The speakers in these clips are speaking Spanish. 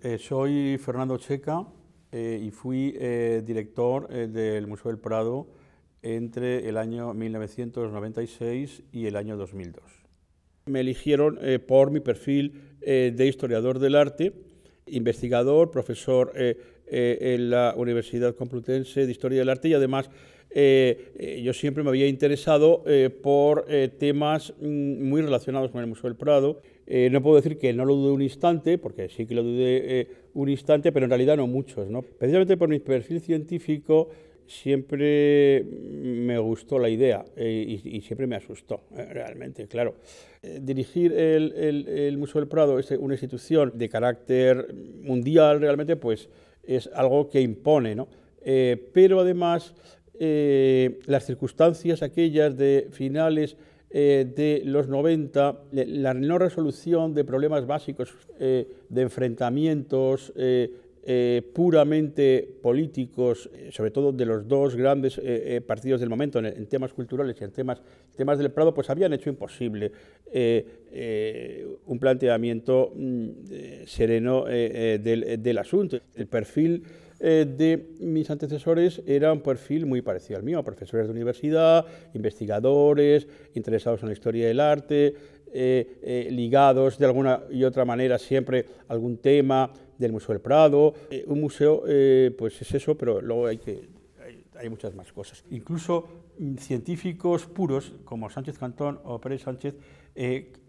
Eh, soy Fernando Checa eh, y fui eh, director del Museo del Prado entre el año 1996 y el año 2002. Me eligieron por mi perfil de historiador del arte, investigador, profesor en la Universidad Complutense de Historia del Arte y además yo siempre me había interesado por temas mm, muy relacionados con el Museo del Prado. Eh, no puedo decir que no lo dudé un instante, porque sí que lo dudé eh, un instante, pero en realidad no muchos. ¿no? Precisamente por mi perfil científico siempre me gustó la idea eh, y, siempre me asustó, realmente, claro. dirigir el, Museo del Prado, es una institución de carácter mundial realmente, pues es algo que impone, ¿no? pero además las circunstancias aquellas de finales eh, de los 90, la no resolución de problemas básicos, eh, de enfrentamientos eh, puramente políticos, sobre todo de los dos grandes partidos del momento, en, temas culturales y en temas, temas del Prado, pues habían hecho imposible un planteamiento mm, sereno del, del asunto. El perfil eh, de mis antecesores era un perfil muy parecido al mío, profesores de universidad, investigadores, interesados en la historia del arte, eh, eh, ligados de alguna y otra manera siempre a algún tema del Museo del Prado. un museo, pues es eso, pero luego hay que hay muchas más cosas. Incluso mm, científicos puros como Sánchez Cantón o Pérez Sánchez,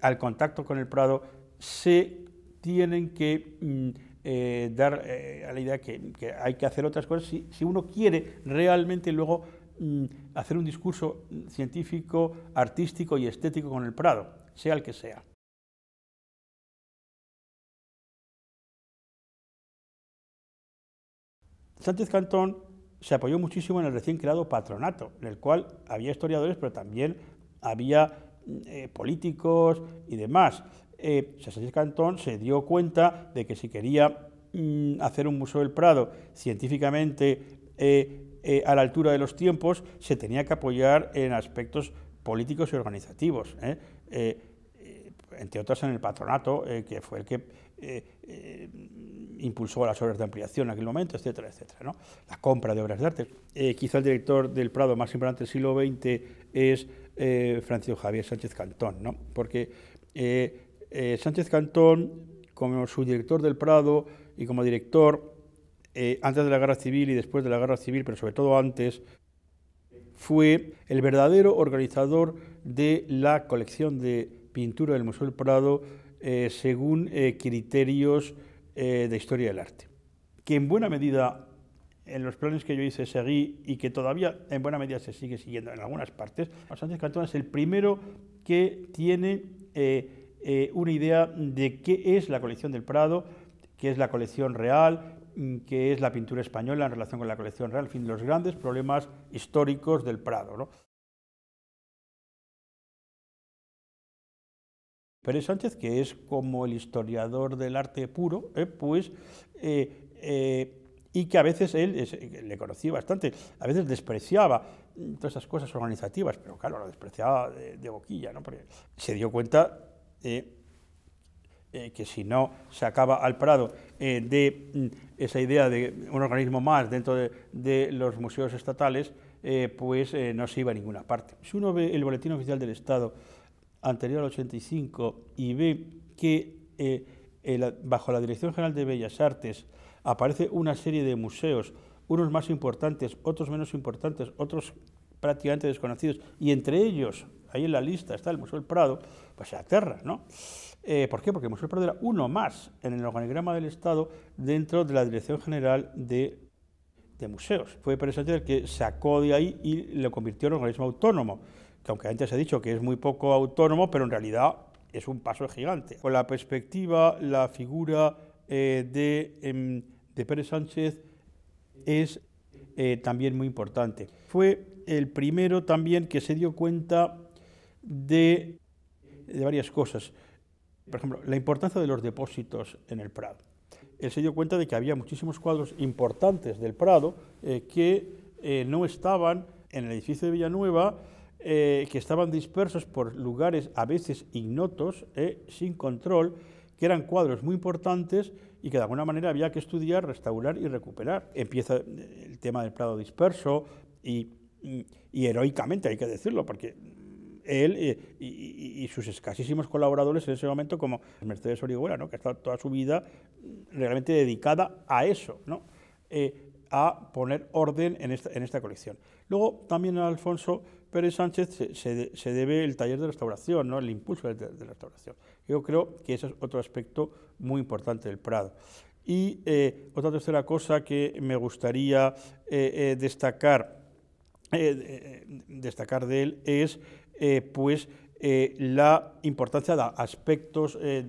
al contacto con el Prado, se tienen que mm, eh, dar eh, a la idea que, hay que hacer otras cosas si, uno quiere realmente luego mm, hacer un discurso científico, artístico y estético con el Prado, sea el que sea. Sánchez Cantón se apoyó muchísimo en el recién creado patronato, en el cual había historiadores, pero también había mm, eh, políticos y demás. Sánchez eh, Cantón se dio cuenta de que si quería mm, hacer un Museo del Prado científicamente eh, eh, a la altura de los tiempos, se tenía que apoyar en aspectos políticos y organizativos. entre otras en el patronato, que fue el que impulsó las obras de ampliación en aquel momento, etcétera, etcétera. La compra de obras de arte. quizá el director del Prado más importante del siglo XX es Francisco Javier Sánchez Cantón, ¿no? porque eh, Sánchez Cantón, como subdirector del Prado y como director eh, antes de la Guerra Civil y después de la Guerra Civil, pero sobre todo antes, fue el verdadero organizador de la colección de pintura del Museo del Prado eh, según criterios de historia del arte, que en buena medida en los planes que yo hice seguí y que todavía en buena medida se sigue siguiendo en algunas partes, Sánchez Cantón es el primero que tiene eh, una idea de qué es la colección del Prado, qué es la colección real, mm, qué es la pintura española en relación con la colección real, en fin, los grandes problemas históricos del Prado. ¿no? Pérez Sánchez, que es como el historiador del arte puro, eh, pues, eh, y que a veces él le conocía bastante, a veces despreciaba todas esas cosas organizativas, pero claro, lo despreciaba de, boquilla, ¿no? porque se dio cuenta eh, eh, que si no se acaba al Prado eh, de mm, esa idea de un organismo más dentro de, los museos estatales, pues no se iba a ninguna parte. Si uno ve el Boletín Oficial del Estado anterior al 85 y ve que bajo la Dirección General de Bellas Artes aparece una serie de museos, unos más importantes, otros menos importantes, otros prácticamente desconocidos, y entre ellos, ahí en la lista está el Museo del Prado, pues se aterra, ¿no? Eh, ¿Por qué? Porque el Museo uno más en el organigrama del Estado dentro de la Dirección General de, Museos. Fue Pérez Sánchez el que sacó de ahí y lo convirtió en organismo autónomo, que aunque antes se ha dicho que es muy poco autónomo, pero en realidad es un paso gigante. Con la perspectiva, la figura eh, de, em, de, Pérez Sánchez es eh, también muy importante. Fue el primero también que se dio cuenta de de varias cosas. Por ejemplo, la importancia de los depósitos en el Prado. Él se dio cuenta de que había muchísimos cuadros importantes del Prado eh, que eh, no estaban en el edificio de Villanueva, eh, que estaban dispersos por lugares a veces ignotos, sin control, que eran cuadros muy importantes y que de alguna manera había que estudiar, restaurar y recuperar. Empieza el tema del Prado disperso y heroicamente hay que decirlo, porque él eh, y, sus escasísimos colaboradores en ese momento, como Mercedes Orihuela, que ha estado toda su vida realmente dedicada a eso, eh, a poner orden en esta, colección. Luego también a Alfonso Pérez Sánchez se, debe el taller de restauración, ¿no? el impulso de, la restauración. Yo creo que ese es otro aspecto muy importante del Prado. Y eh, otra tercera cosa que me gustaría destacar, destacar de él es eh, pues eh, la importancia de aspectos eh,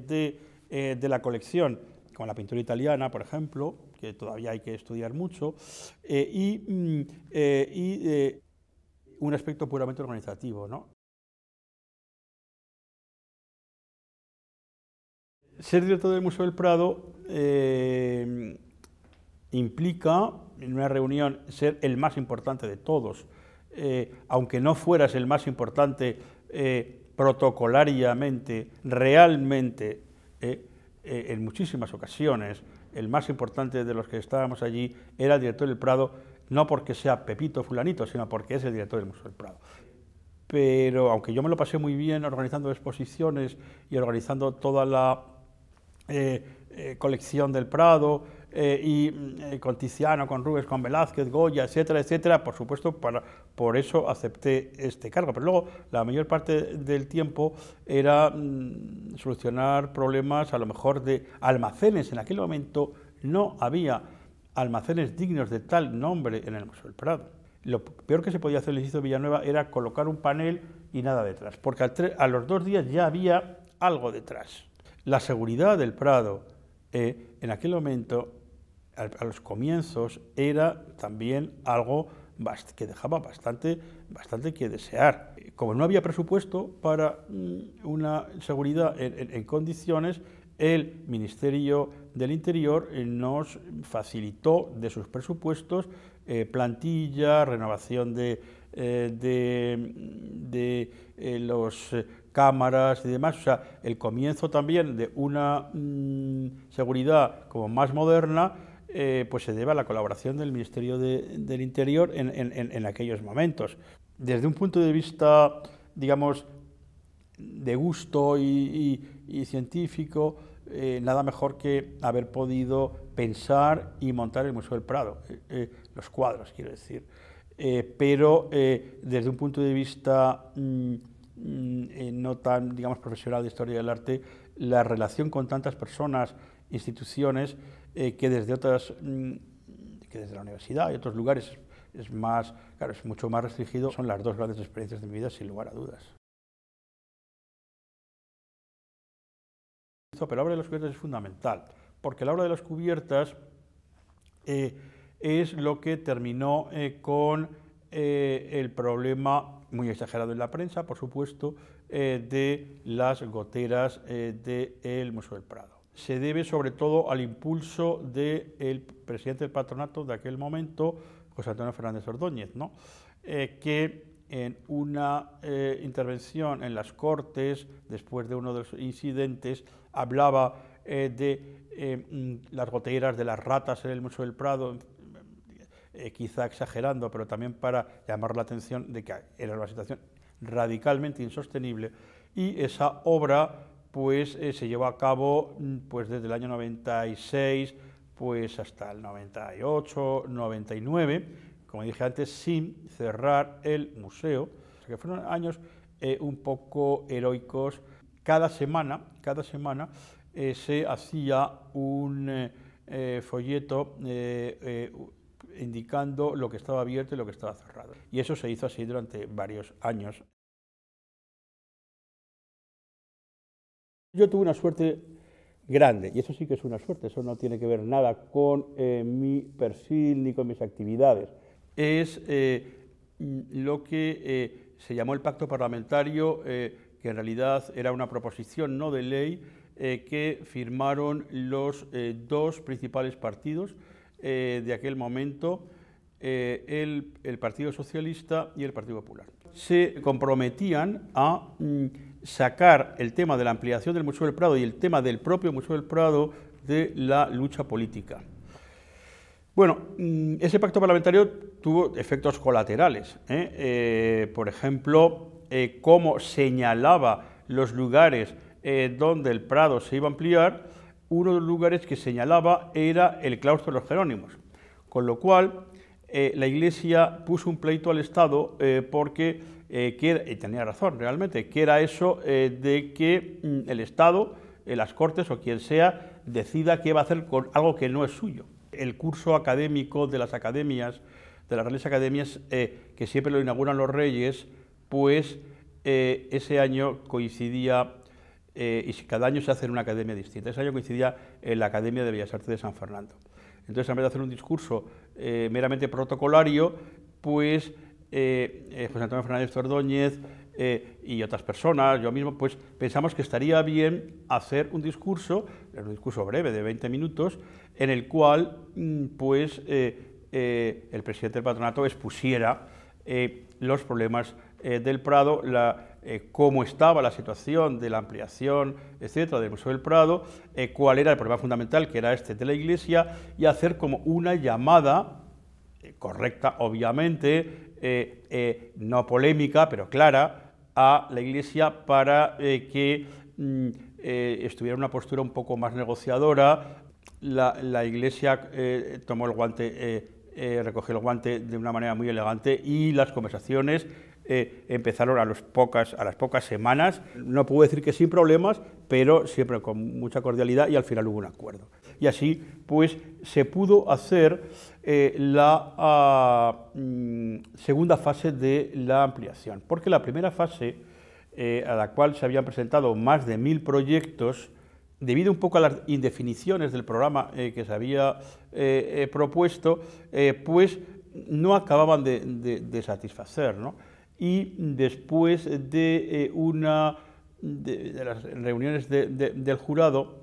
de, la colección, como la pintura italiana, por ejemplo, que todavía hay que estudiar mucho, y, mm, un aspecto puramente organizativo. ¿no? Ser director del Museo del Prado implica, en una reunión, ser el más importante de todos eh, aunque no fueras el más importante eh, protocolariamente, realmente, eh, en muchísimas ocasiones, el más importante de los que estábamos allí era el director del Prado, no porque sea Pepito Fulanito, sino porque es el director del Museo del Prado. Pero aunque yo me lo pasé muy bien organizando exposiciones y organizando toda la colección del Prado, eh, y eh, con Tiziano, con Rubens, con Velázquez, Goya, etcétera, etcétera. Por supuesto, para, por eso acepté este cargo. Pero luego la mayor parte del tiempo era mm, solucionar problemas a lo mejor de almacenes. En aquel momento no había almacenes dignos de tal nombre en el Museo del Prado. Lo peor que se podía hacer en el edificio Villanueva era colocar un panel y nada detrás, porque a, los dos días ya había algo detrás. La seguridad del Prado eh, en aquel momento a los comienzos era también algo que dejaba bastante, que desear. Como no había presupuesto para mm, una seguridad en, condiciones, el Ministerio del Interior nos facilitó de sus presupuestos eh, plantilla, renovación de, eh, mm, eh, las cámaras y demás, o sea, el comienzo también de una mm, seguridad como más moderna, eh, pues se debe a la colaboración del Ministerio del Interior en, aquellos momentos. Desde un punto de vista, digamos, de gusto y, científico, eh, nada mejor que haber podido pensar y montar el Museo del Prado, eh, los cuadros, quiero decir. pero desde un punto de vista mm, mm, no tan, digamos, profesional de historia del arte, la relación con tantas personas, instituciones, eh, que desde otras, mm, que desde la universidad y otros lugares es más, claro, es mucho más restringido, son las dos grandes experiencias de mi vida sin lugar a dudas. Pero la obra de las cubiertas es fundamental, porque la obra de las cubiertas eh, es lo que terminó eh, con el problema, muy exagerado en la prensa, por supuesto, de las goteras del Museo del Prado se debe sobre todo al impulso del presidente del patronato de aquel momento, José Antonio Fernández Ordóñez, eh, que en una eh, intervención en las Cortes, después de uno de los incidentes, hablaba eh, de mm, las goteras de las ratas en el Museo del Prado, quizá exagerando, pero también para llamar la atención de que era una situación radicalmente insostenible, y esa obra pues eh, se llevó a cabo mm, pues desde el año 96 pues hasta el 98, 99, como dije antes, sin cerrar el museo, que fueron años eh, un poco heroicos. Cada semana, cada semana eh, se hacía un folleto indicando lo que estaba abierto y lo que estaba cerrado. Y eso se hizo así durante varios años. Yo tuve una suerte grande, y eso sí que es una suerte, eso no tiene que ver nada con eh, mi perfil ni con mis actividades. Es eh, lo que eh, se llamó el pacto parlamentario, que en realidad era una proposición no de ley que firmaron los dos principales partidos de aquel momento, el, Partido Socialista y el Partido Popular. Se comprometían a... Mm, sacar el tema de la ampliación del Museo del Prado y el tema del propio Museo del Prado de la lucha política. Bueno, mm, ese pacto parlamentario tuvo efectos colaterales. ¿eh? Eh, por ejemplo, como eh, cómo señalaba los lugares donde el Prado se iba a ampliar, uno de los lugares que señalaba era el claustro de los Jerónimos. Con lo cual, la Iglesia puso un pleito al Estado porque eh, que, y tenía razón realmente, que era eso eh, de que mm, el Estado, eh, las Cortes o quien sea, decida qué va a hacer con algo que no es suyo. El curso académico de las academias, de las reales academias, que siempre lo inauguran los reyes, pues ese año coincidía, y cada año se hace en una academia distinta, ese año coincidía en la Academia de Bellas Artes de San Fernando. Entonces, en vez de hacer un discurso meramente protocolario, pues eh, eh, José Antonio Fernández Ordóñez eh, y otras personas, yo mismo, pues pensamos que estaría bien hacer un discurso, un discurso breve de 20 minutos, en el cual mm, pues, el presidente del patronato expusiera los problemas del Prado, cómo estaba la situación de la ampliación, etcétera, del Museo del Prado, cuál era el problema fundamental, que era este de la iglesia, y hacer como una llamada correcta, obviamente, eh, eh, no polémica, pero clara, a la Iglesia para eh, que mm, estuviera estuviera una postura un poco más negociadora. La, Iglesia tomó el guante, recogió el guante de una manera muy elegante y las conversaciones empezaron a, a las pocas semanas, no puedo decir que sin problemas, pero siempre con mucha cordialidad y al final hubo un acuerdo. Y así pues se pudo hacer eh, la ah, mm, segunda fase de la ampliación, porque la primera fase, eh, a la cual se habían presentado más de mil proyectos, debido un poco a las indefiniciones del programa eh, que se había propuesto, pues no acababan de, satisfacer. Y después de una de, de las reuniones del jurado,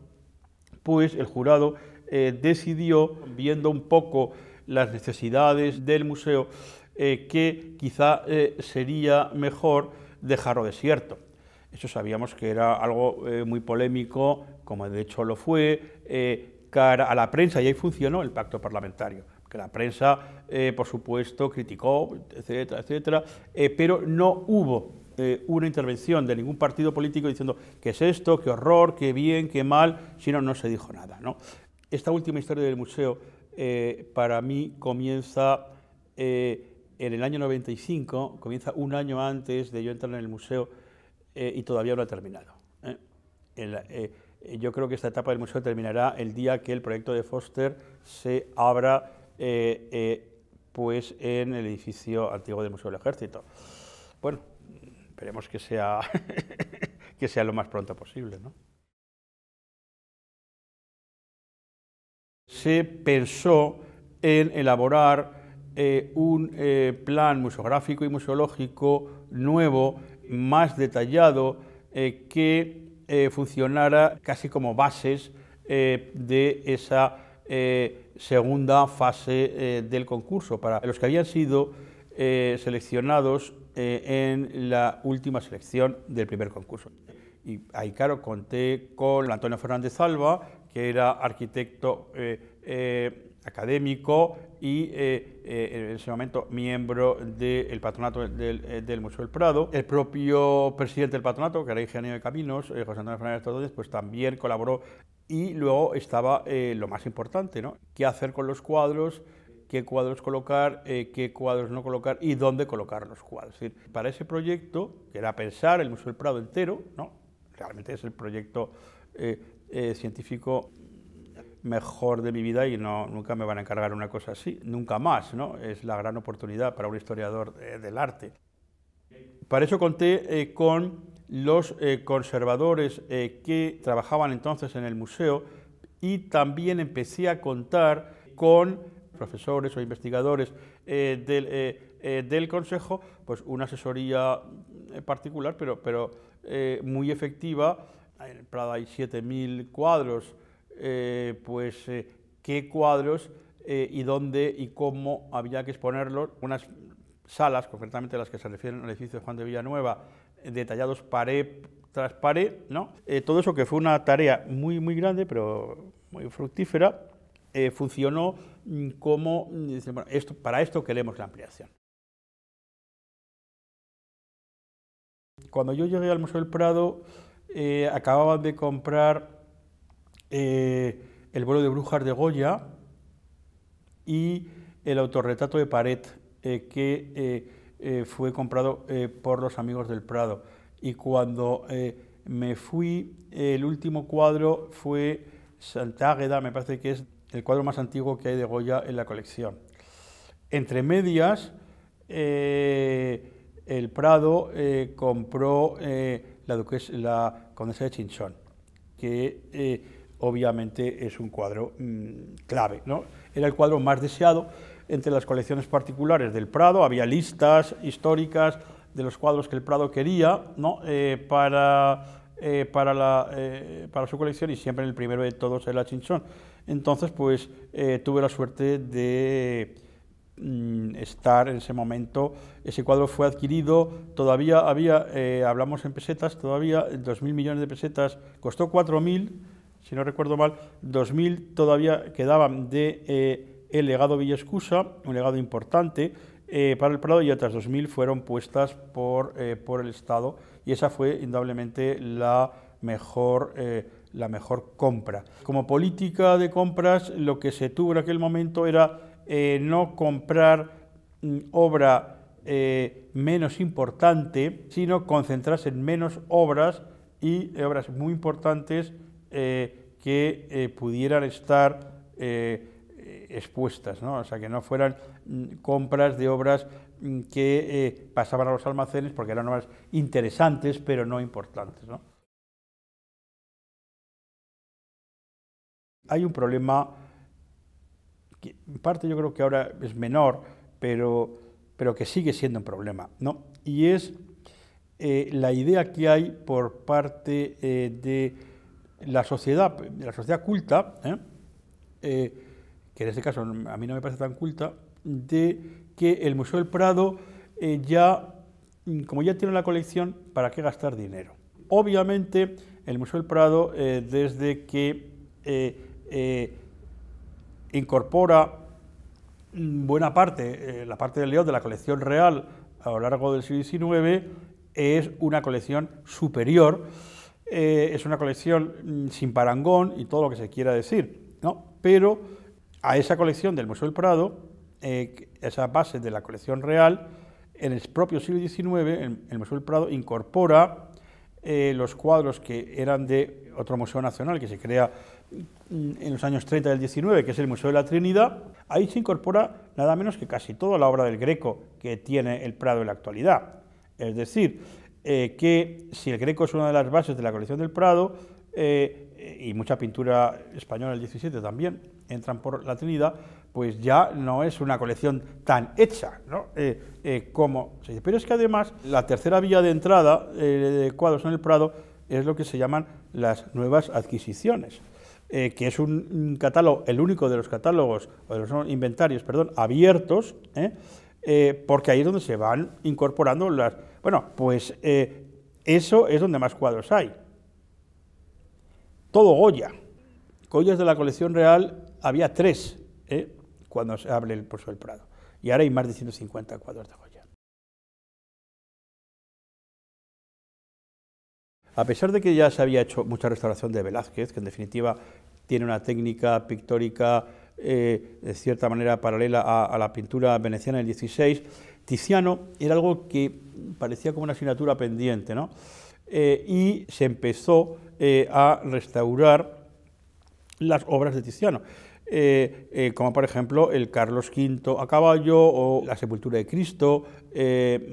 pues el jurado eh, decidió, viendo un poco las necesidades del museo, eh, que quizá eh, sería mejor dejarlo desierto. Eso sabíamos que era algo muy polémico, como de hecho lo fue, cara a la prensa, y ahí funcionó el pacto parlamentario que la prensa, por supuesto, criticó, etcétera, etcétera, pero no hubo una intervención de ningún partido político diciendo qué es esto, qué horror, qué bien, qué mal, sino no se dijo nada. ¿no? esta última historia del museo eh, para mí comienza eh, en el año 95, comienza un año antes de yo entrar en el museo eh, y todavía no ha terminado. yo creo que esta etapa del museo terminará el día que el proyecto de Foster se abra pues en el edificio antiguo del Museo del Ejército. Bueno, esperemos que sea, que sea lo más pronto posible. ¿no? se pensó en elaborar eh, un eh, plan museográfico y museológico nuevo, más detallado, eh, que funcionara casi como bases de esa segunda fase del concurso para los que habían sido seleccionados en la última selección del primer concurso. Y ahí, claro, conté con Antonio Fernández Alba, que era arquitecto eh, eh, académico y eh, en ese momento miembro del patronato del, Museo del Prado. El propio presidente del patronato, que era ingeniero de caminos, José Antonio Fernández Torres, pues también colaboró. Y luego estaba lo más importante, ¿no? ¿Qué hacer con los cuadros? qué cuadros colocar, qué cuadros no colocar y dónde colocar los cuadros. Es decir, para ese proyecto, que era pensar el Museo del Prado entero, ¿no? realmente es el proyecto eh, científico mejor de mi vida y nunca me van a encargar una cosa así, nunca más, ¿no? Es la gran oportunidad para un historiador del arte. Para eso conté eh, con los eh, conservadores que trabajaban entonces en el museo y también empecé a contar con profesores o investigadores del, del, Consejo, pues una asesoría particular, pero, pero muy efectiva, en el Prado hay 7.000 cuadros, eh, pues eh, qué cuadros eh, y dónde y cómo había que exponerlos, unas salas, concretamente las que se refieren al edificio de Juan de Villanueva, detallados pared tras pared, ¿no? todo eso que fue una tarea muy, muy grande, pero muy fructífera, funcionó mm, como, mm, esto, para esto queremos la ampliación. Cuando yo llegué al Museo del Prado, eh, acababan de comprar eh, el vuelo de Brujas de Goya y el autorretrato de Pared, eh, que fue comprado por los amigos del Prado. Y cuando me fui, el último cuadro fue Santa me parece que es el cuadro más antiguo que hay de Goya en la colección. Entre medias, el Prado compró la, duquesa, la con ese Chinchón, que eh, obviamente es un cuadro mm, clave. ¿no? Era el cuadro más deseado entre las colecciones particulares del Prado, había listas históricas de los cuadros que el Prado quería ¿no? Eh, para, eh, para, la, para, su colección y siempre el primero de todos era Chinchón. Entonces, pues tuve la suerte de Mm, estar en ese momento. Ese cuadro fue adquirido, todavía había, eh, hablamos en pesetas, todavía 2.000 millones de pesetas, costó 4.000, si no recuerdo mal, 2.000 todavía quedaban de eh, el legado Villescusa, un legado importante eh, para el Prado, y otras 2.000 fueron puestas por, por el Estado, y esa fue indudablemente la mejor la mejor compra. Como política de compras, lo que se tuvo en aquel momento era eh, no comprar mm, obra eh, menos importante, sino concentrarse en menos obras y obras muy importantes eh, que pudieran estar expuestas, o sea, que no fueran mm, compras de obras mm, que pasaban a los almacenes porque eran obras interesantes pero no importantes. Hay un problema que en parte yo creo que ahora es menor, pero, pero que sigue siendo un problema, ¿no? Y es eh, la idea que hay por parte eh, de la sociedad, de la sociedad culta, ¿eh? que en este caso a mí no me parece tan culta, de que el Museo del Prado ya, como ya tiene la colección, ¿para qué gastar dinero? Obviamente, el Museo del Prado, desde que incorpora buena parte, eh, la parte del León de la colección real a lo largo del siglo XIX, es una colección superior, eh, es una colección mm, sin parangón y todo lo que se quiera decir, ¿no? pero a esa colección del Museo del Prado, eh, esa base de la colección real, en el propio siglo XIX, el Museo del Prado incorpora eh, los cuadros que eran de otro museo nacional que se crea Mm, en los años 30 del 19, que es el Museo de la Trinidad, ahí se incorpora nada menos que casi toda la obra del Greco que tiene el Prado en la actualidad. Es decir, eh, que si el Greco es una de las bases de la colección del Prado, eh, y mucha pintura española del 17 también entran por la Trinidad, pues ya no es una colección tan hecha eh, como se dice. Pero es que además la tercera vía de entrada de cuadros en el Prado es lo que se llaman las nuevas adquisiciones. Eh, que es un, catálogo, el único de los catálogos, o de los inventarios, perdón, abiertos, ¿eh? Eh, porque ahí es donde se van incorporando las... Bueno, pues eso es donde más cuadros hay. Todo Goya. Goyas de la colección real había tres cuando se abre el Pozo del Prado. Y ahora hay más de 150 cuadros de Goya. A pesar de que ya se había hecho mucha restauración de Velázquez, que en definitiva tiene una técnica pictórica eh, de cierta manera paralela a, la pintura veneciana del 16, Tiziano era algo que parecía como una asignatura pendiente, ¿no? Eh, y se empezó eh, a restaurar las obras de Tiziano. como por ejemplo el Carlos V a caballo o la sepultura de Cristo,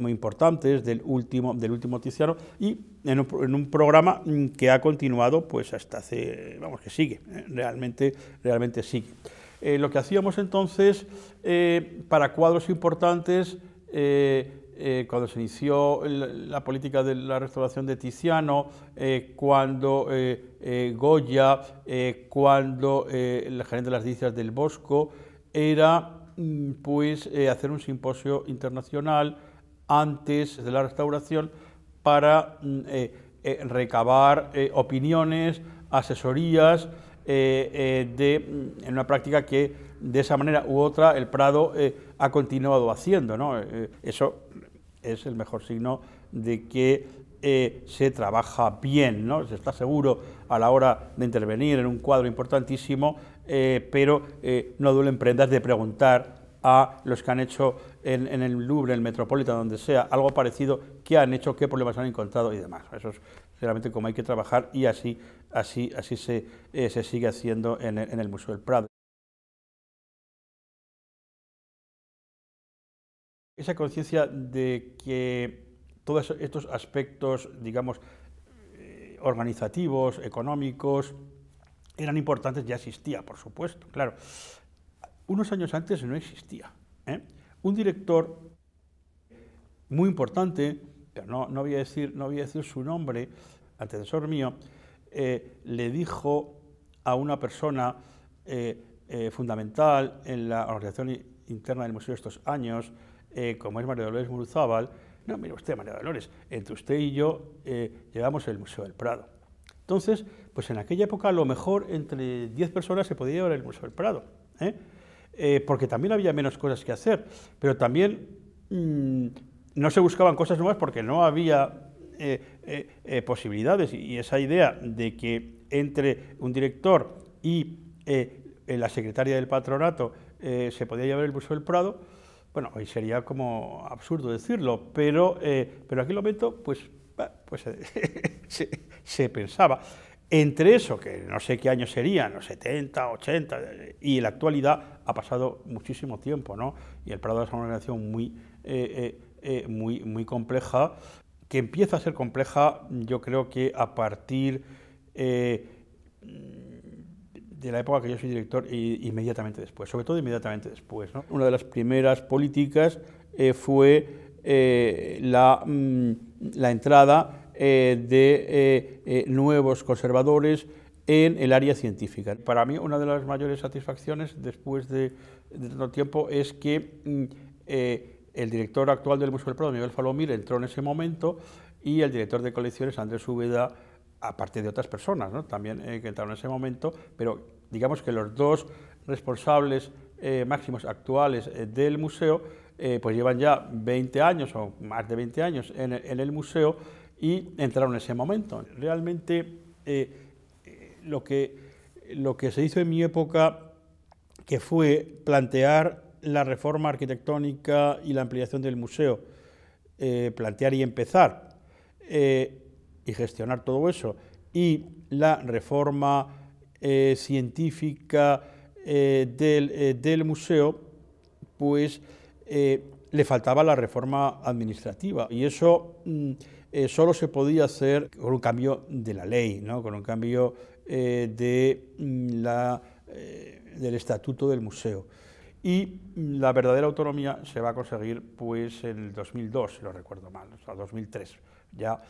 muy importantes del último, del último Tiziano, y en un, programa mm, que ha continuado pues hasta hace, vamos, que sigue, ¿eh? realmente, realmente sigue. Eh, lo que hacíamos entonces eh, para cuadros importantes, cuando se inició la, política de la restauración de Tiziano, cuando Goya, cuando el gerente de las Dicias del Bosco, era mm, pues hacer un simposio internacional antes de la restauración para mm, eh, eh, recabar eh, opiniones, asesorías, de, mm, en una práctica que de esa manera u otra el Prado ha continuado haciendo. ¿no? eso es el mejor signo de que se trabaja bien, ¿no? se está seguro a la hora de intervenir en un cuadro importantísimo, pero no duelen prendas de preguntar a los que han hecho en, el Louvre, en el Metropolitan, donde sea, algo parecido, qué han hecho, qué problemas han encontrado y demás. Eso es realmente como hay que trabajar y así, así, así se, eh, sigue haciendo en, en el Museo del Prado. Esa conciencia de que todos estos aspectos, digamos, eh, organizativos, económicos, eran importantes, ya existía, por supuesto, claro unos años antes no existía. ¿eh? Un director muy importante, pero no, no, voy a decir, no voy a decir su nombre, antecesor mío, eh, le dijo a una persona eh, fundamental en la organización interna del museo estos años, como es María Dolores Muruzábal, no, mire usted, María Dolores, entre usted y yo llevamos el Museo del Prado. Entonces, pues en aquella época a lo mejor entre 10 personas se podía llevar el Museo del Prado. Eh, porque también había menos cosas que hacer, pero también mm, no se buscaban cosas nuevas porque no había eh, eh, posibilidades y esa idea de que entre un director y la secretaria del patronato se podía llevar el buso del Prado, bueno, hoy sería como absurdo decirlo, pero, pero en aquel momento pues, pues se pensaba. Entre eso, que no sé qué años serían, los 70, 80, y la actualidad ha pasado muchísimo tiempo, ¿no? Y el Prado es una organización muy, eh, eh, eh, muy, muy compleja, que empieza a ser compleja, yo creo que a partir de la época que yo soy director, e inmediatamente después, sobre todo inmediatamente después. Una de las primeras políticas fue mm, la entrada eh, de eh, eh, nuevos conservadores en el área científica. Para mí una de las mayores satisfacciones después de, tanto tiempo es que mm, el director actual del Museo del Prado, Miguel Falomir, entró en ese momento y el director de colecciones, Andrés Ubeda, aparte de otras personas también que entraron en ese momento, pero digamos que los dos responsables máximos actuales del museo pues llevan ya 20 años o más de 20 años en el museo y entraron en ese momento. Realmente eh, eh, lo, que, lo que se hizo en mi época, que fue plantear la reforma arquitectónica y la ampliación del museo, eh, plantear y empezar, y gestionar todo eso, y la reforma científica del, museo, pues le faltaba la reforma administrativa. Y eso... Mm, eh, solo se podía hacer con un cambio de la ley, con un cambio eh, de mm, eh, del estatuto del museo. Y mm, la verdadera autonomía se va a conseguir pues en el 2002, si lo recuerdo mal, o sea, 2003, ya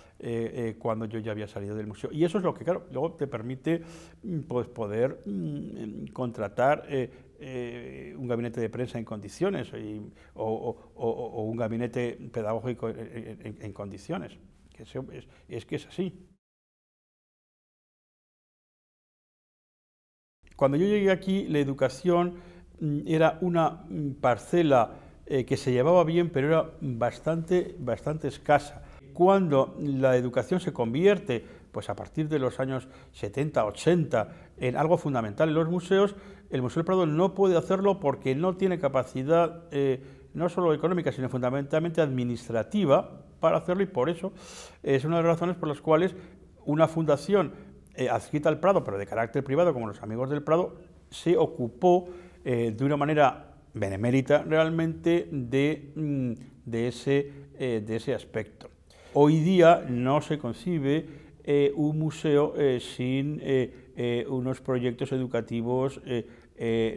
cuando yo ya había salido del museo. Y eso es lo que, claro, luego te permite mm, pues, poder contratar un gabinete de prensa en condiciones o, un gabinete pedagógico en condiciones es, que es así. Cuando yo llegué aquí, la educación mm, era una mm, parcela eh, que se llevaba bien, pero era bastante, bastante escasa. Cuando la educación se convierte, pues a partir de los años 70, 80, en algo fundamental en los museos, el Museo del Prado no puede hacerlo porque no tiene capacidad, eh, no solo económica, sino fundamentalmente administrativa, para hacerlo y por eso es una de las razones por las cuales una fundación eh, adscrita al Prado, pero de carácter privado, como los amigos del Prado, se ocupó eh, de una manera benemérita realmente de, mm, ese, eh, de ese aspecto. Hoy día no se concibe eh, un museo sin unos proyectos educativos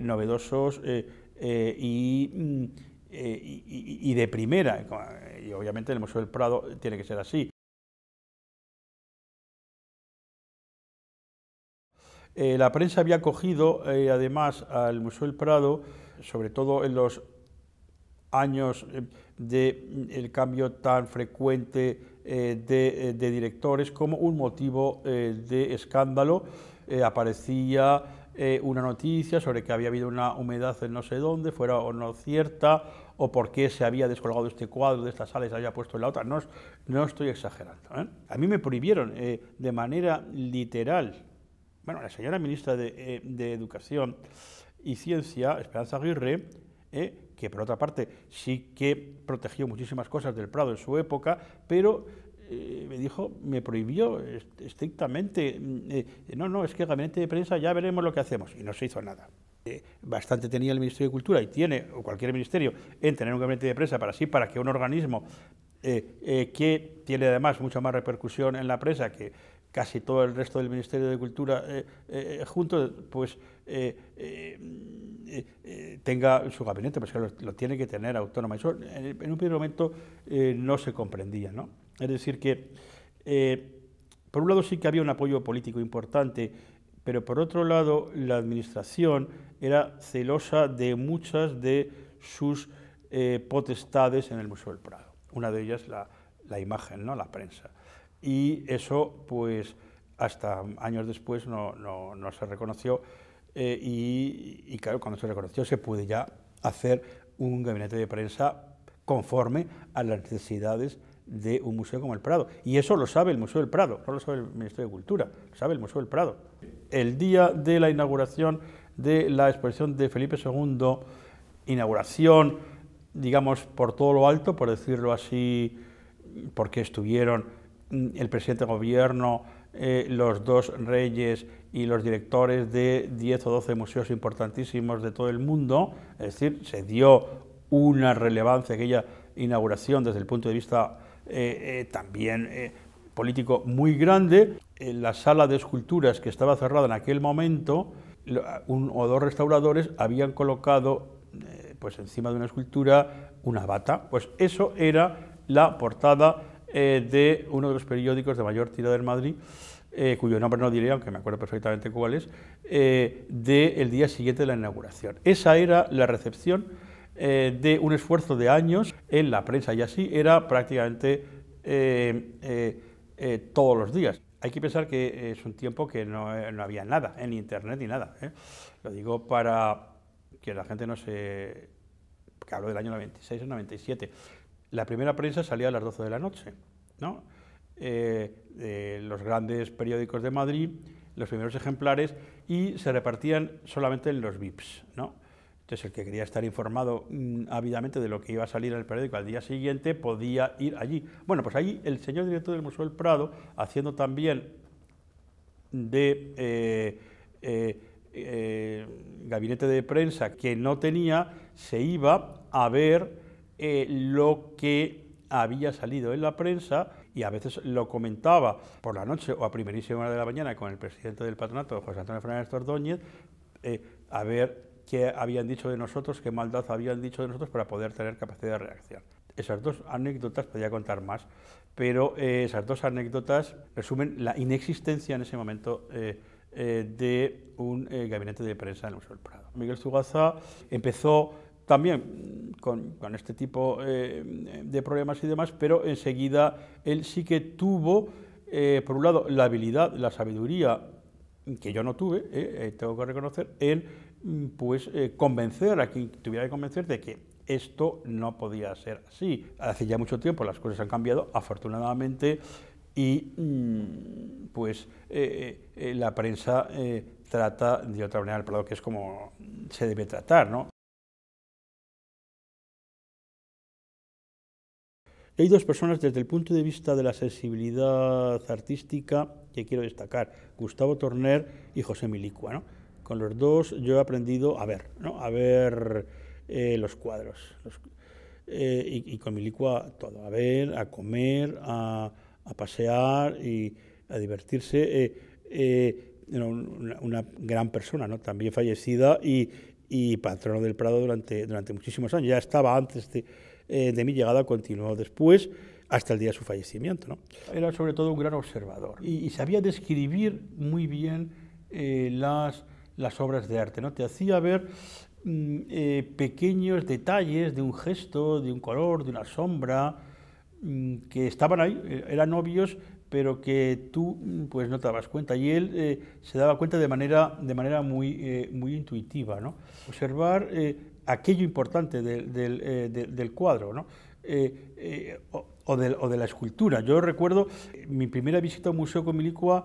novedosos y mm, eh, y, de primera. Y obviamente el Museo del Prado tiene que ser así. Eh, la prensa había acogido eh, además al Museo del Prado, sobre todo en los años del mm, cambio tan frecuente de, de, directores, como un motivo de escándalo. aparecía eh, una noticia sobre que había habido una humedad en no sé dónde, fuera o no cierta, o por qué se había descolgado este cuadro de esta sala y se había puesto en la otra. No, no estoy exagerando. ¿eh? A mí me prohibieron eh, de manera literal, bueno, la señora ministra de, de Educación y Ciencia, Esperanza Aguirre, que por otra parte sí que protegió muchísimas cosas del Prado en su época, pero eh, me dijo, me prohibió estrictamente, mm, eh, no, no, es que el gabinete de prensa ya veremos lo que hacemos. Y no se hizo nada. Eh, bastante tenía el Ministerio de Cultura y tiene, o cualquier ministerio, en tener un gabinete de prensa para sí, para que un organismo que tiene además mucha más repercusión en la prensa que casi todo el resto del Ministerio de Cultura junto, pues tenga su gabinete, pues lo, tiene que tener autónoma. Eso en un primer momento no se comprendía, ¿no? Es decir, que eh, por un lado sí que había un apoyo político importante, pero por otro lado la administración era celosa de muchas de sus eh, potestades en el Museo del Prado. Una de ellas la, la imagen, ¿no? la prensa. Y eso, pues, hasta años después no, se reconoció. Eh, y, y, claro, cuando se reconoció se puede ya hacer un gabinete de prensa conforme a las necesidades de un museo como el Prado. Y eso lo sabe el Museo del Prado, no lo sabe el Ministerio de Cultura, lo sabe el Museo del Prado. El día de la inauguración de la exposición de Felipe II, inauguración, digamos, por todo lo alto, por decirlo así, porque estuvieron mm, el presidente de gobierno, eh, los dos reyes y los directores de 10 o 12 museos importantísimos de todo el mundo, es decir, se dio una relevancia aquella inauguración desde el punto de vista eh, eh, también eh, político muy grande. En la sala de esculturas que estaba cerrada en aquel momento, un o dos restauradores habían colocado pues encima de una escultura una bata. Pues eso era la portada de uno de los periódicos de mayor tirada del Madrid, cuyo nombre no diré, aunque me acuerdo perfectamente cuál es, eh, del día siguiente de la inauguración. Esa era la recepción eh, de un esfuerzo de años en la prensa y así era prácticamente eh, eh, todos los días. Hay que pensar que es un tiempo que no, había nada, en internet ni nada. Lo digo para que la gente no se... que hablo del año 96 o 97. La primera prensa salía a las 12 de la noche, ¿no? los grandes periódicos de Madrid, los primeros ejemplares, y se repartían solamente en los VIPs, ¿no? Entonces, el que quería estar informado mm, ávidamente de lo que iba a salir en el periódico al día siguiente podía ir allí. Bueno, pues ahí el señor director del Museo del Prado, haciendo también de eh, eh, eh, gabinete de prensa que no tenía, se iba a ver lo que había salido en la prensa y a veces lo comentaba por la noche o a primerísima hora de la mañana con el presidente del patronato, José Antonio Fernández Ordóñez, a ver qué habían dicho de nosotros, qué maldad habían dicho de nosotros para poder tener capacidad de reacción. Esas dos anécdotas, podría contar más, pero eh, esas dos anécdotas resumen la inexistencia en ese momento eh, eh, de un gabinete de prensa en el Prado. Miguel Zugaza empezó también con, con este tipo de problemas y demás, pero enseguida él sí que tuvo, por un lado, la habilidad, la sabiduría que yo no tuve, tengo que reconocer, en pues eh, convencer a quien tuviera que convencer de que esto no podía ser así. Hace ya mucho tiempo las cosas han cambiado, afortunadamente, y mm, pues eh, eh, la prensa trata de otra manera el que es como se debe tratar, ¿no? Hay dos personas desde el punto de vista de la sensibilidad artística que quiero destacar, Gustavo Torner y José Milicua. ¿no? Con los dos yo he aprendido a ver, a ver eh, los cuadros. Eh, y, con mi licua todo, a ver, a comer, a, pasear y a divertirse. Eh, una, gran persona, ¿no? también fallecida y, y, patrono del Prado durante, durante muchísimos años. Ya estaba antes de, mi llegada, continuó después hasta el día de su fallecimiento. ¿no? Era sobre todo un gran observador y, sabía describir muy bien las las obras de arte, ¿no? Te hacía ver mm, eh, pequeños detalles de un gesto, de un color, de una sombra, mm, que estaban ahí, eh, eran obvios, pero que tú mm, pues no te dabas cuenta. Y él eh, se daba cuenta de manera, de manera muy, muy intuitiva. ¿no? Observar aquello importante del, cuadro ¿no? o, de, la escultura. Yo recuerdo mi primera visita al museo con Milicua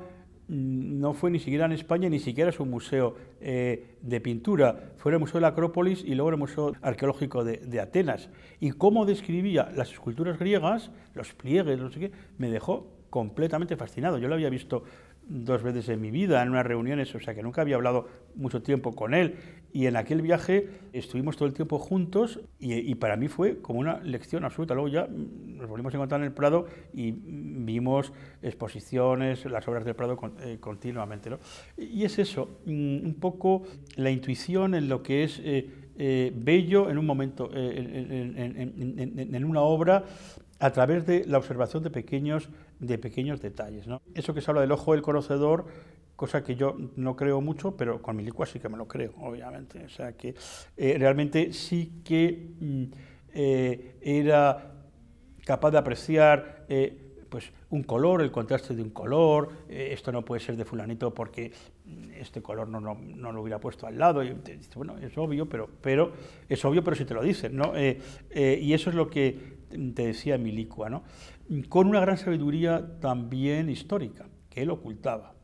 no fue ni siquiera en España, ni siquiera es un museo eh, de pintura, fue el Museo de la Acrópolis y luego el Museo Arqueológico de, de Atenas. Y cómo describía las esculturas griegas, los pliegues, no sé qué, me dejó completamente fascinado. Yo lo había visto dos veces en mi vida, en unas reuniones, o sea que nunca había hablado mucho tiempo con él. Y en aquel viaje estuvimos todo el tiempo juntos y, para mí fue como una lección absoluta. Luego ya nos volvimos a encontrar en el Prado y vimos exposiciones, las obras del Prado eh, continuamente. Y es eso, mm, un poco la intuición en lo que es... Eh, eh, bello en un momento, en, en una obra, a través de la observación de pequeños de pequeños detalles. Eso que se habla del ojo del conocedor, cosa que yo no creo mucho, pero con mi sí que me lo creo, obviamente. O sea que eh, realmente sí que mm, eh, era capaz de apreciar eh, pues un color, el contraste de un color, esto no puede ser de fulanito porque mm, este color no, lo hubiera puesto al lado. Y bueno, es obvio, pero, pero es obvio, pero si te lo dicen, ¿no? y eso es lo que te decía Milicua, ¿no? con una gran sabiduría también histórica, que él ocultaba.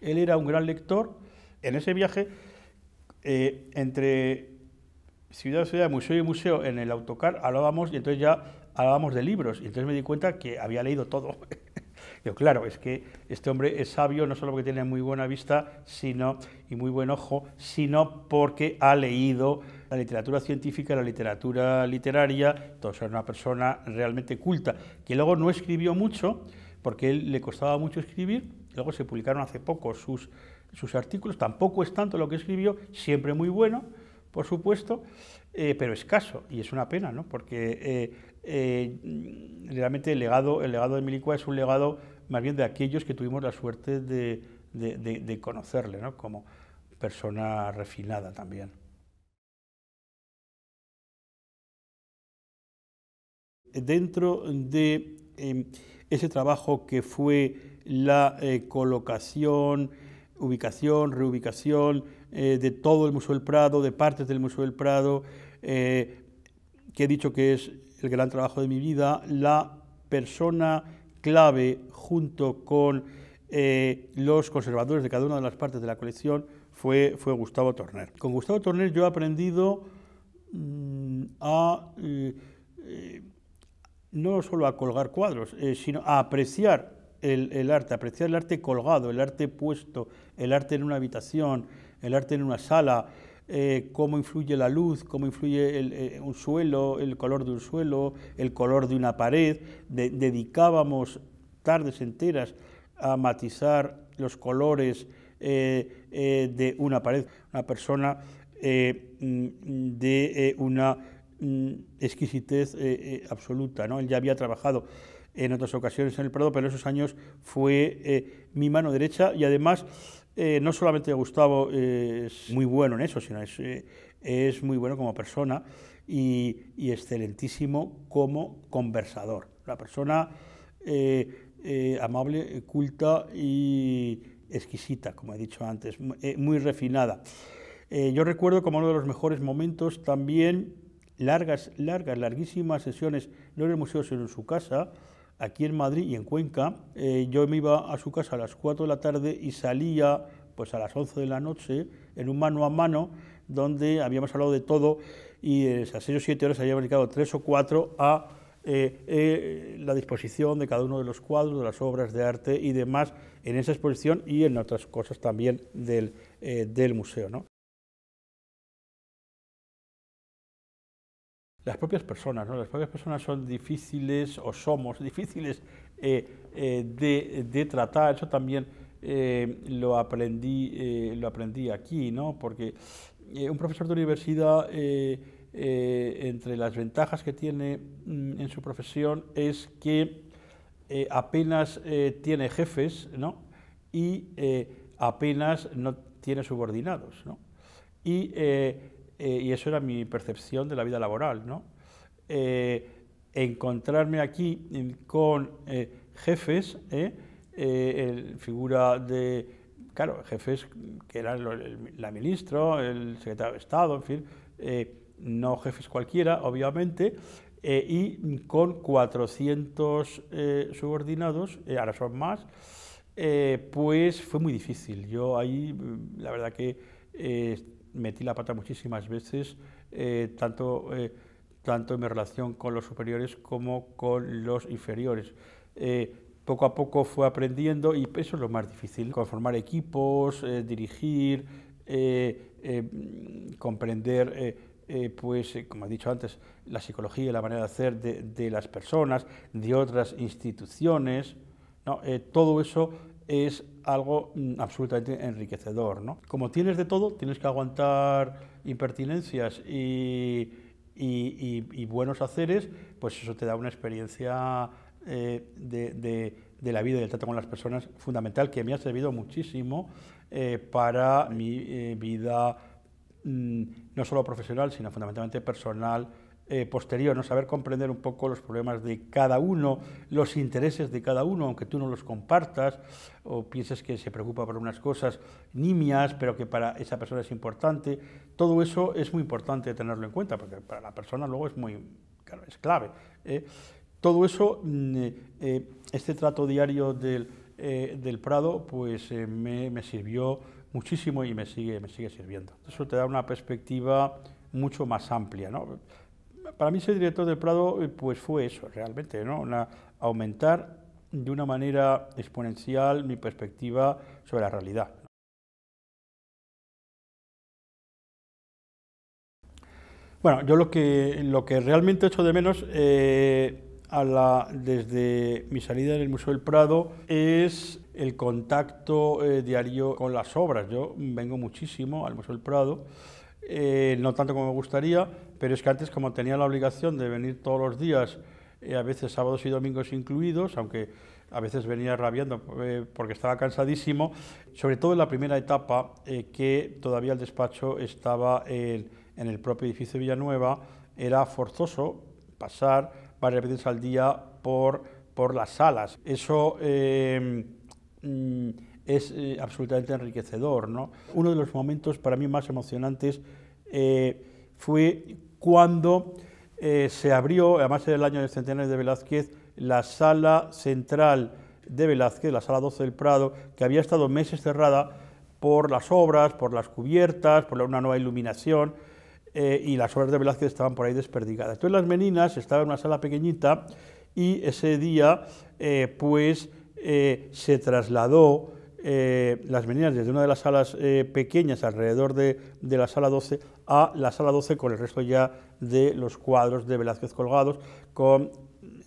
Él era un gran lector. En ese viaje, eh, entre ciudad, ciudad, museo y museo, en el autocar hablábamos y entonces ya hablábamos de libros. Y entonces me di cuenta que había leído todo. Yo, claro, es que este hombre es sabio no solo porque tiene muy buena vista sino, y muy buen ojo, sino porque ha leído la literatura científica, la literatura literaria, entonces era una persona realmente culta, que luego no escribió mucho, porque él le costaba mucho escribir, luego se publicaron hace poco sus, sus artículos, tampoco es tanto lo que escribió, siempre muy bueno, por supuesto, eh, pero escaso, y es una pena, ¿no? porque eh, eh, realmente el legado, el legado de Milicua es un legado más bien de aquellos que tuvimos la suerte de, de conocerle, ¿no? como persona refinada también. dentro de em, ese trabajo que fue la eh, colocación, ubicación, reubicación eh, de todo el Museo del Prado, de partes del Museo del Prado, eh, que he dicho que es el gran trabajo de mi vida, la persona clave junto con los conservadores de cada una de las partes de la colección fue, fue Gustavo Torner. Con Gustavo Torner yo he aprendido mm, a no solo a colgar cuadros, eh, sino a apreciar el, arte, apreciar el arte colgado, el arte puesto, el arte en una habitación, el arte en una sala, eh, cómo influye la luz, cómo influye el, eh, un suelo, el color de un suelo, el color de una pared. dedicábamos tardes enteras a matizar los colores de una pared. Una persona mm, de una Mm, exquisitez eh, eh, absoluta. ¿no? Él ya había trabajado en otras ocasiones en el Prado, pero en esos años fue eh, mi mano derecha y además no solamente Gustavo es muy bueno en eso, sino es, es muy bueno como persona y, excelentísimo como conversador. Una persona amable, culta y exquisita, como he dicho antes, muy refinada. yo recuerdo como uno de los mejores momentos también largas, largas, larguísimas sesiones, no en el museo, sino en su casa, aquí en Madrid y en Cuenca. Eh, yo me iba a su casa a las 4 de la tarde y salía pues a las 11 de la noche en un mano a mano donde habíamos hablado de todo y eh, a 6 o 7 horas había dedicado 3 o 4 a eh, eh, la disposición de cada uno de los cuadros, de las obras de arte y demás en esa exposición y en otras cosas también del, del museo. ¿no? las propias personas, ¿no? Las propias personas son difíciles o somos difíciles eh, eh, de, tratar. Eso también eh, lo, aprendí, lo aprendí aquí, ¿no? Porque un profesor de universidad, entre las ventajas que tiene mm, en su profesión, es que apenas tiene jefes, Y apenas no tiene subordinados, ¿no? Y eh, y eso era mi percepción de la vida laboral, eh, encontrarme aquí con eh, jefes, el, figura de, claro, jefes que eran la ministra, el secretario de Estado, en fin, no jefes cualquiera, obviamente, y con 400 subordinados, ahora son más, pues fue muy difícil. Yo ahí, mm, la verdad que metí la pata muchísimas veces, eh, tanto, eh, tanto en mi relación con los superiores como con los inferiores. Eh, poco a poco fue aprendiendo y eso es lo más difícil, conformar equipos, dirigir, comprender, pues, como he dicho antes, la psicología y la manera de hacer de, de las personas, de otras instituciones. ¿no? todo eso es algo mm, absolutamente enriquecedor. ¿no? Como tienes de todo, tienes que aguantar impertinencias y, buenos haceres, pues eso te da una experiencia eh, de, la vida y del trato con las personas fundamental que me ha servido muchísimo eh, para mi eh, vida mm, no solo profesional, sino fundamentalmente personal eh, posterior, ¿no? saber comprender un poco los problemas de cada uno, los intereses de cada uno, aunque tú no los compartas o pienses que se preocupa por unas cosas nimias, pero que para esa persona es importante. Todo eso es muy importante tenerlo en cuenta, porque para la persona luego es muy, claro, es clave. ¿eh? Todo eso, mm, eh, este trato diario del, del Prado, pues me, sirvió muchísimo y me sigue, me sigue sirviendo. Eso te da una perspectiva mucho más amplia, ¿no? para mí ser director del Prado eh, pues fue eso, realmente, ¿no? aumentar de una manera exponencial mi perspectiva sobre la realidad. Bueno, yo lo que, lo que realmente echo de menos eh, desde mi salida del Museo del Prado es el contacto eh, diario con las obras. Yo vengo muchísimo al Museo del Prado eh, no tanto como me gustaría, pero es que antes como tenía la obligación de venir todos los días, eh, a veces sábados y domingos incluidos, aunque a veces venía rabiando eh, porque estaba cansadísimo, sobre todo en la primera etapa que todavía el despacho estaba en, el propio edificio de Villanueva, era forzoso pasar varias veces al día por, por las salas. Eso mm, es eh, absolutamente enriquecedor. ¿no? Uno de los momentos para mí más emocionantes eh, fue cuando eh, se abrió, además en el año del centenario de Velázquez, la sala central de Velázquez, la sala 12 del Prado, que había estado meses cerrada por las obras, por las cubiertas, por una nueva iluminación, y las obras de Velázquez estaban por ahí desperdigadas. Entonces las meninas estaba en una sala pequeñita y ese día pues se trasladó eh, las venidas desde una de las salas eh, pequeñas alrededor de, la sala 12 a la sala 12 con el resto ya de los cuadros de Velázquez colgados, con,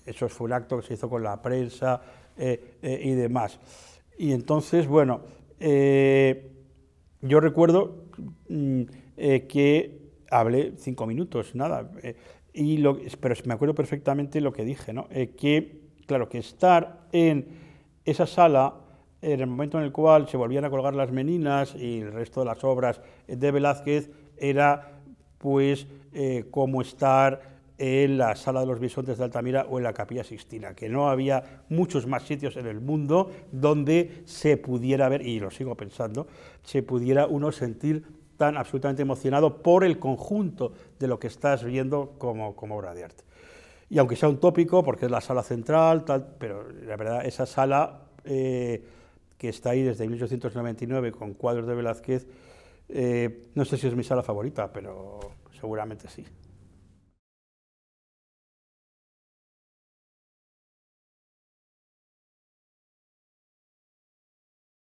eso fue un acto que se hizo con la prensa eh, y demás. Y entonces, bueno, yo recuerdo mm, que hablé cinco minutos, nada, y pero me acuerdo perfectamente lo que dije, ¿no? que, claro, que estar en esa sala en el momento en el cual se volvían a colgar las meninas y el resto de las obras de Velázquez, era pues eh, como estar en la Sala de los Bisontes de Altamira o en la Capilla Sixtina, que no había muchos más sitios en el mundo donde se pudiera ver, y lo sigo pensando, se pudiera uno sentir tan absolutamente emocionado por el conjunto de lo que estás viendo como, obra de arte. Y aunque sea un tópico, porque es la sala central, pero la verdad, esa sala... Eh, que está ahí desde 1899 con cuadros de Velázquez, eh, no sé si es mi sala favorita, pero seguramente sí.